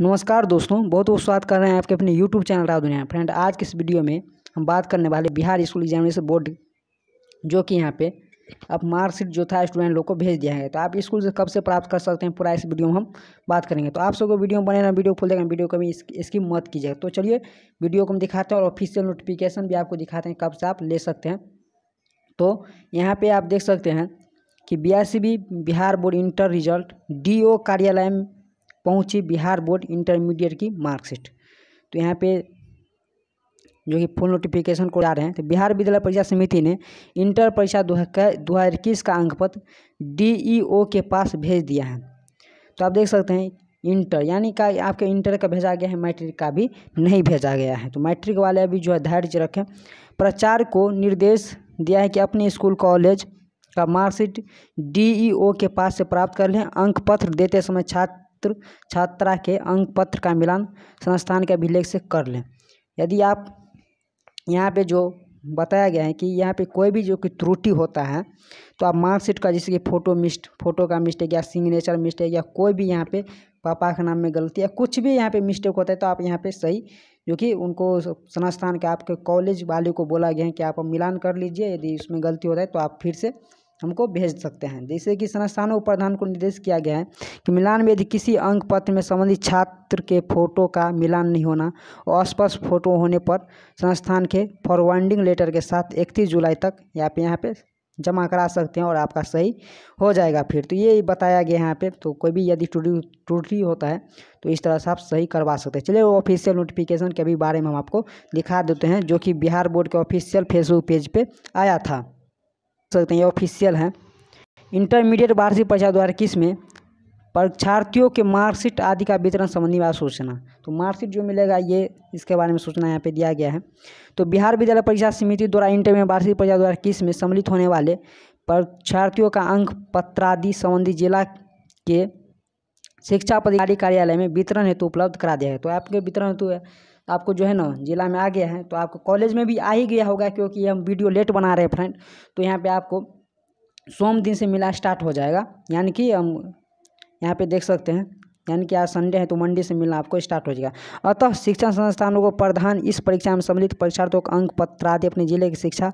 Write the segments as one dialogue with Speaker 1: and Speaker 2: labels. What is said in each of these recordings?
Speaker 1: नमस्कार दोस्तों बहुत बहुत स्वागत कर रहे हैं आपके अपने यूट्यूब चैनल राव दुनिया फ्रेंड आज के इस वीडियो में हम बात करने वाले बिहार स्कूल एग्जामिनेशन बोर्ड जो कि यहाँ पे अब मार्कशीट जो था स्टूडेंट लोग को भेज दिया है तो आप स्कूल से कब से प्राप्त कर सकते हैं पूरा इस वीडियो में हम बात करेंगे तो आप सबको वीडियो बने ना वीडियो खुल देगा वीडियो कभी इसकी मत कीजिएगा तो चलिए वीडियो को हम दिखाते हैं और ऑफिशियल नोटिफिकेशन भी आपको दिखाते हैं कब से आप ले सकते हैं तो यहाँ पर आप देख सकते हैं कि बी e Bihar board inter result D कार्यालय में पहुँची बिहार बोर्ड इंटरमीडिएट की मार्कशीट तो यहाँ पे जो कि फुल नोटिफिकेशन को आ रहे हैं तो बिहार विद्यालय परीक्षा समिति ने इंटर परीक्षा दो हज़ार इक्कीस का अंक पत्र डी e के पास भेज दिया है तो आप देख सकते हैं इंटर यानी का आपके इंटर का भेजा गया है मैट्रिक का भी नहीं भेजा गया है तो मैट्रिक वाले अभी जो है धैर्य रखें प्रचार को निर्देश दिया है कि अपने स्कूल कॉलेज का मार्कशीट डी e के पास से प्राप्त कर लें अंक पत्र देते समय छात्र छात्र छात्रा के अंक पत्र का मिलान संस्थान के अभिलेख से कर लें यदि आप यहाँ पे जो बताया गया है कि यहाँ पे कोई भी जो कि त्रुटि होता है तो आप मार्कशीट का जैसे कि फ़ोटो मिस्ट फोटो का मिस्टेक या सिग्नेचर मिस्टेक या कोई भी यहाँ पे पापा के नाम में गलती या कुछ भी यहाँ पे मिस्टेक होता है तो आप यहाँ पे सही जो कि उनको संस्थान के आपके कॉलेज वाले को बोला गया है कि आप मिलान कर लीजिए यदि उसमें गलती होता है तो आप फिर से हमको भेज सकते हैं जैसे कि संस्थान प्रधान को निर्देश किया गया है कि मिलान में यदि किसी अंक पत्र में संबंधित छात्र के फोटो का मिलान नहीं होना और स्पष्ट फोटो होने पर संस्थान के फॉरवर्डिंग लेटर के साथ इकतीस जुलाई तक पे यहाँ पे जमा करा सकते हैं और आपका सही हो जाएगा फिर तो ये बताया गया यहाँ पे तो कोई भी यदि टूटी टूटी होता है तो इस तरह से आप सही करवा सकते हैं चलिए ऑफिशियल नोटिफिकेशन के भी बारे में हम आपको दिखा देते हैं जो कि बिहार बोर्ड के ऑफिशियल फेसबुक पेज पे आया था सकते हैं ये ऑफिशियल है इंटरमीडिएट वार्षिक परीक्षा दो हज़ार में परीक्षार्थियों के मार्कशीट आदि का वितरण संबंधी बात सूचना तो मार्कशीट जो मिलेगा ये इसके बारे में सूचना यहाँ पे दिया गया है तो बिहार विद्यालय परीक्षा समिति द्वारा इंटरमीडिएट वार्षिक परीक्षा दो में सम्मिलित होने वाले परीक्षार्थियों का अंक पत्रादि संबंधी जिला के शिक्षा पदाधिकारी कार्यालय में वितरण हेतु उपलब्ध करा दिया है तो आपके वितरण हेतु आपको जो है ना ज़िला में आ गया है तो आपको कॉलेज में भी आ ही गया होगा क्योंकि हम वीडियो लेट बना रहे हैं फ्रेंड तो यहाँ पर आपको सोम दिन से मिला स्टार्ट हो जाएगा यानी कि हम यहाँ पे देख सकते हैं यानी कि आज संडे है तो मंडे से मिलना आपको स्टार्ट हो जाएगा अतः शिक्षण संस्थानों को प्रधान इस परीक्षा में सम्मिलित परीक्षार्थियों का अंक पत्र आदि अपने जिले की शिक्षा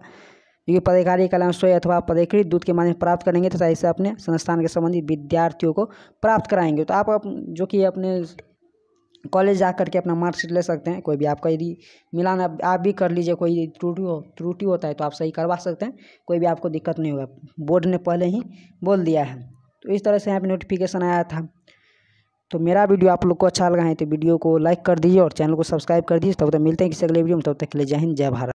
Speaker 1: योग्य पदाधिकारी कल्याण स्वयं अथवा पदकृत दूत के माध्यम प्राप्त करेंगे तथा तो अपने संस्थान के संबंधित विद्यार्थियों को प्राप्त कराएंगे तो आप जो कि अपने कॉलेज जा करके अपना मार्कशीट ले सकते हैं कोई भी आपका यदि मिलान आप, आप भी कर लीजिए कोई त्रुटि हो त्रुटि होता है तो आप सही करवा सकते हैं कोई भी आपको दिक्कत नहीं होगा बोर्ड ने पहले ही बोल दिया है तो इस तरह से यहाँ पर नोटिफिकेशन आया था तो मेरा वीडियो आप लोग को अच्छा लगा है तो वीडियो को लाइक कर दीजिए और चैनल को सब्सक्राइब कर दीजिए तब तक मिलते हैं किसी अगले वीडियो में तब तक के लिए जय हिंद जय भारत